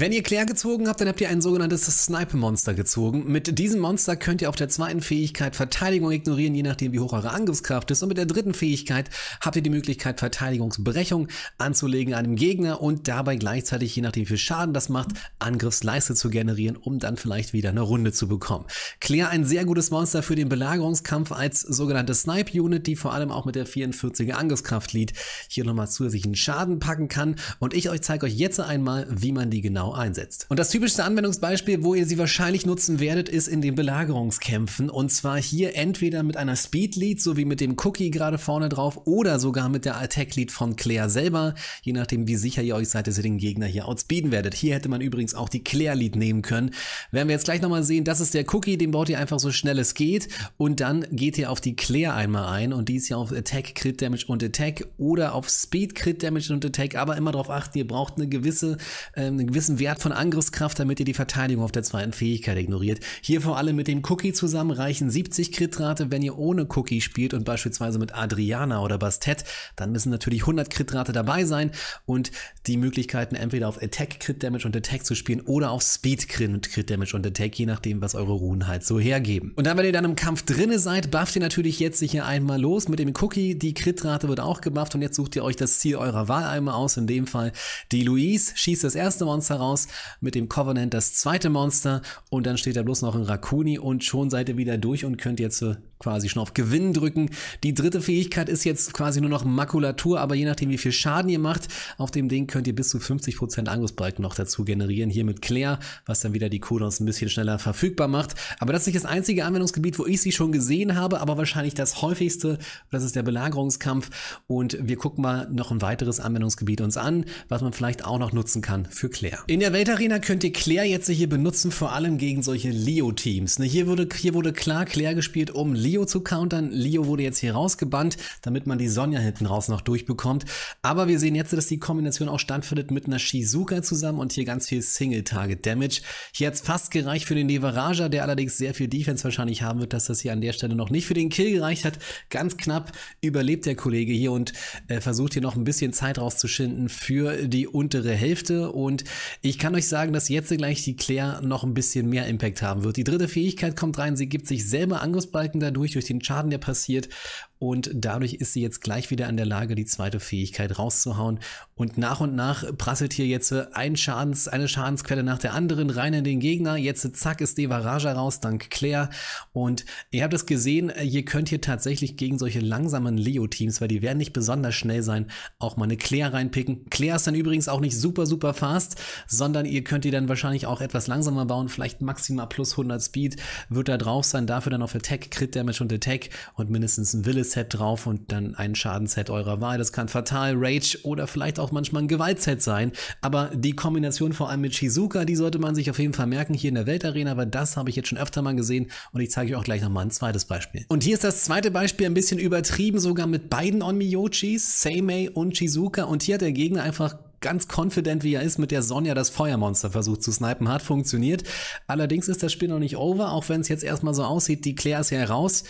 Wenn ihr Claire gezogen habt, dann habt ihr ein sogenanntes snipe monster gezogen. Mit diesem Monster könnt ihr auf der zweiten Fähigkeit Verteidigung ignorieren, je nachdem wie hoch eure Angriffskraft ist. Und mit der dritten Fähigkeit habt ihr die Möglichkeit Verteidigungsbrechung anzulegen an dem Gegner und dabei gleichzeitig, je nachdem wie viel Schaden das macht, Angriffsleiste zu generieren, um dann vielleicht wieder eine Runde zu bekommen. Claire ein sehr gutes Monster für den Belagerungskampf als sogenannte Snipe-Unit, die vor allem auch mit der 44er Angriffskraft liegt, hier nochmal zusätzlichen Schaden packen kann. Und ich euch zeige euch jetzt einmal, wie man die genau genau einsetzt. Und das typischste Anwendungsbeispiel, wo ihr sie wahrscheinlich nutzen werdet, ist in den Belagerungskämpfen. Und zwar hier entweder mit einer Speed Lead, so wie mit dem Cookie gerade vorne drauf, oder sogar mit der Attack Lead von Claire selber. Je nachdem, wie sicher ihr euch seid, dass ihr den Gegner hier outspeeden werdet. Hier hätte man übrigens auch die Claire Lead nehmen können. Werden wir jetzt gleich nochmal sehen, das ist der Cookie, den baut ihr einfach so schnell es geht. Und dann geht ihr auf die Claire einmal ein. Und die ist ja auf Attack, Crit Damage und Attack oder auf Speed, Crit Damage und Attack. Aber immer darauf achten, ihr braucht eine gewisse, äh, einen gewissen Wert von Angriffskraft, damit ihr die Verteidigung auf der zweiten Fähigkeit ignoriert. Hier vor allem mit dem Cookie zusammen reichen 70 Kritrate, wenn ihr ohne Cookie spielt und beispielsweise mit Adriana oder Bastet, dann müssen natürlich 100 Kritrate dabei sein und die Möglichkeiten entweder auf Attack, Crit Damage und Attack zu spielen oder auf Speed, Crit, Crit Damage und Attack, je nachdem, was eure Runen halt so hergeben. Und dann, wenn ihr dann im Kampf drinne seid, bufft ihr natürlich jetzt sicher einmal los mit dem Cookie, die Kritrate wird auch gebufft und jetzt sucht ihr euch das Ziel eurer Wahl einmal aus, in dem Fall die Louise schießt das erste Monster raus, mit dem Covenant das zweite Monster und dann steht da bloß noch ein Rakuni und schon seid ihr wieder durch und könnt jetzt äh, quasi schon auf Gewinn drücken. Die dritte Fähigkeit ist jetzt quasi nur noch Makulatur, aber je nachdem wie viel Schaden ihr macht, auf dem Ding könnt ihr bis zu 50% Angriffsbalken noch dazu generieren. Hier mit Claire, was dann wieder die Cooldowns ein bisschen schneller verfügbar macht. Aber das ist nicht das einzige Anwendungsgebiet, wo ich sie schon gesehen habe, aber wahrscheinlich das häufigste. Das ist der Belagerungskampf und wir gucken mal noch ein weiteres Anwendungsgebiet uns an, was man vielleicht auch noch nutzen kann für Claire. In der Weltarena könnt ihr Claire jetzt hier benutzen, vor allem gegen solche Leo-Teams. Ne, hier wurde, hier wurde klar Claire gespielt, um Leo zu countern. Leo wurde jetzt hier rausgebannt, damit man die Sonja hinten raus noch durchbekommt. Aber wir sehen jetzt, dass die Kombination auch standfindet mit einer Shizuka zusammen und hier ganz viel Single-Target-Damage. Hier hat es fast gereicht für den Neverager, der allerdings sehr viel Defense wahrscheinlich haben wird, dass das hier an der Stelle noch nicht für den Kill gereicht hat. Ganz knapp überlebt der Kollege hier und äh, versucht hier noch ein bisschen Zeit rauszuschinden für die untere Hälfte und ich kann euch sagen, dass jetzt gleich die Claire noch ein bisschen mehr Impact haben wird. Die dritte Fähigkeit kommt rein, sie gibt sich selber Angriffsbalken dadurch, durch den Schaden, der passiert und dadurch ist sie jetzt gleich wieder in der Lage, die zweite Fähigkeit rauszuhauen. Und nach und nach prasselt hier jetzt äh, ein Schadens, eine Schadensquelle nach der anderen rein in den Gegner. Jetzt äh, zack ist Devaraja raus, dank Claire. Und ihr habt es gesehen, äh, ihr könnt hier tatsächlich gegen solche langsamen Leo-Teams, weil die werden nicht besonders schnell sein, auch mal eine Claire reinpicken. Claire ist dann übrigens auch nicht super, super fast, sondern ihr könnt die dann wahrscheinlich auch etwas langsamer bauen, vielleicht maximal plus 100 Speed wird da drauf sein, dafür dann auf Attack, Crit Damage und Attack und mindestens ein Willis Set drauf und dann ein Schadenset eurer Wahl. Das kann fatal, Rage oder vielleicht auch manchmal ein Gewaltset sein. Aber die Kombination vor allem mit Shizuka, die sollte man sich auf jeden Fall merken hier in der Weltarena, Aber das habe ich jetzt schon öfter mal gesehen und ich zeige euch auch gleich nochmal ein zweites Beispiel. Und hier ist das zweite Beispiel ein bisschen übertrieben, sogar mit beiden Onmiyochis, Seimei und Shizuka. Und hier hat der Gegner einfach ganz confident wie er ist, mit der Sonja das Feuermonster versucht zu snipen, hat funktioniert. Allerdings ist das Spiel noch nicht over, auch wenn es jetzt erstmal so aussieht, die Claire ist ja raus.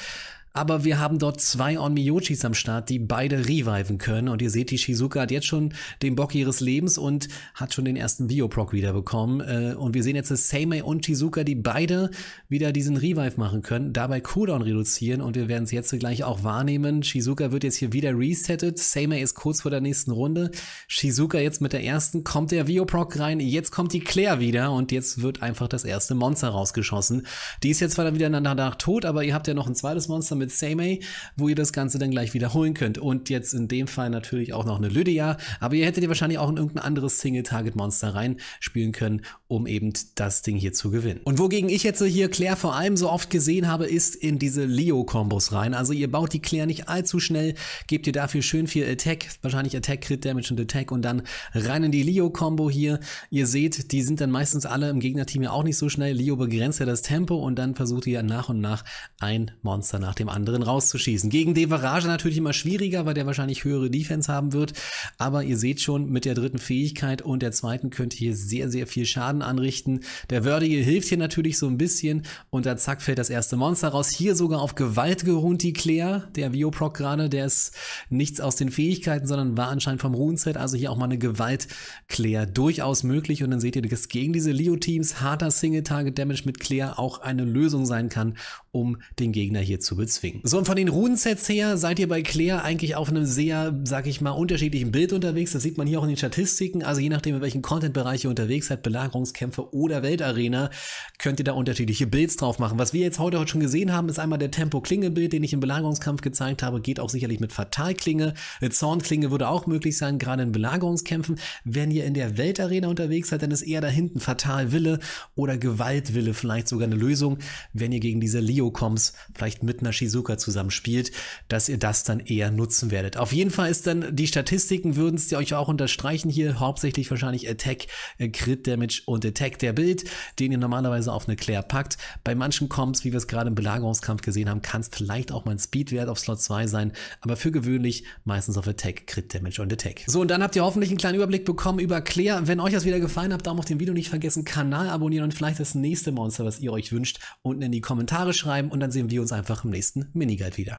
Aber wir haben dort zwei Onmiyochis am Start, die beide reviven können. Und ihr seht, die Shizuka hat jetzt schon den Bock ihres Lebens und hat schon den ersten Bioproc wiederbekommen. Äh, und wir sehen jetzt, dass Seimei und Shizuka, die beide wieder diesen Revive machen können, dabei Cooldown reduzieren. Und wir werden es jetzt gleich auch wahrnehmen. Shizuka wird jetzt hier wieder resettet. Seimei ist kurz vor der nächsten Runde. Shizuka jetzt mit der ersten. Kommt der Bioproc rein. Jetzt kommt die Claire wieder. Und jetzt wird einfach das erste Monster rausgeschossen. Die ist jetzt zwar dann wieder danach tot, aber ihr habt ja noch ein zweites Monster mit mit Seimei, wo ihr das Ganze dann gleich wiederholen könnt. Und jetzt in dem Fall natürlich auch noch eine Lydia, aber ihr hättet ihr wahrscheinlich auch in irgendein anderes Single-Target-Monster reinspielen können, um eben das Ding hier zu gewinnen. Und wogegen ich jetzt hier Claire vor allem so oft gesehen habe, ist in diese Leo-Kombos rein. Also ihr baut die Claire nicht allzu schnell, gebt ihr dafür schön viel Attack, wahrscheinlich Attack, Crit Damage und Attack und dann rein in die Leo-Kombo hier. Ihr seht, die sind dann meistens alle im Gegnerteam ja auch nicht so schnell. Leo begrenzt ja das Tempo und dann versucht ihr nach und nach ein Monster nach dem dem anderen rauszuschießen. Gegen Devarage natürlich immer schwieriger, weil der wahrscheinlich höhere Defense haben wird. Aber ihr seht schon, mit der dritten Fähigkeit und der zweiten könnt ihr hier sehr, sehr viel Schaden anrichten. Der Wördige hilft hier natürlich so ein bisschen und da zack fällt das erste Monster raus. Hier sogar auf Gewalt geruht die Claire, der Vioproc gerade, der ist nichts aus den Fähigkeiten, sondern war anscheinend vom Runenset, also hier auch mal eine Gewalt-Claire durchaus möglich. Und dann seht ihr, dass gegen diese Leo-Teams harter Single-Target-Damage mit Claire auch eine Lösung sein kann, um den Gegner hier zu bezwingen zwingen. So, und von den Runensets her seid ihr bei Claire eigentlich auf einem sehr, sag ich mal, unterschiedlichen Bild unterwegs. Das sieht man hier auch in den Statistiken. Also je nachdem, in welchen Content-Bereich ihr unterwegs seid, Belagerungskämpfe oder Weltarena, könnt ihr da unterschiedliche Builds drauf machen. Was wir jetzt heute, schon gesehen haben, ist einmal der Tempo-Klinge-Bild, den ich im Belagerungskampf gezeigt habe. Geht auch sicherlich mit Fatalklinge. Eine Zornklinge würde auch möglich sein, gerade in Belagerungskämpfen. Wenn ihr in der Weltarena unterwegs seid, dann ist eher da hinten Fatalwille oder Gewaltwille vielleicht sogar eine Lösung. Wenn ihr gegen diese Leo-Coms vielleicht mit einer Shizuka zusammen spielt, dass ihr das dann eher nutzen werdet. Auf jeden Fall ist dann, die Statistiken würden es euch auch unterstreichen hier, hauptsächlich wahrscheinlich Attack, äh, Crit Damage und Attack der Bild, den ihr normalerweise auf eine Claire packt. Bei manchen Comps, wie wir es gerade im Belagerungskampf gesehen haben, kann es vielleicht auch mal ein Speedwert auf Slot 2 sein, aber für gewöhnlich meistens auf Attack, Crit Damage und Attack. So, und dann habt ihr hoffentlich einen kleinen Überblick bekommen über Claire. Wenn euch das wieder gefallen hat, Daumen auf dem Video nicht vergessen, Kanal abonnieren und vielleicht das nächste Monster, was ihr euch wünscht, unten in die Kommentare schreiben und dann sehen wir uns einfach im nächsten nächsten Miniguide wieder.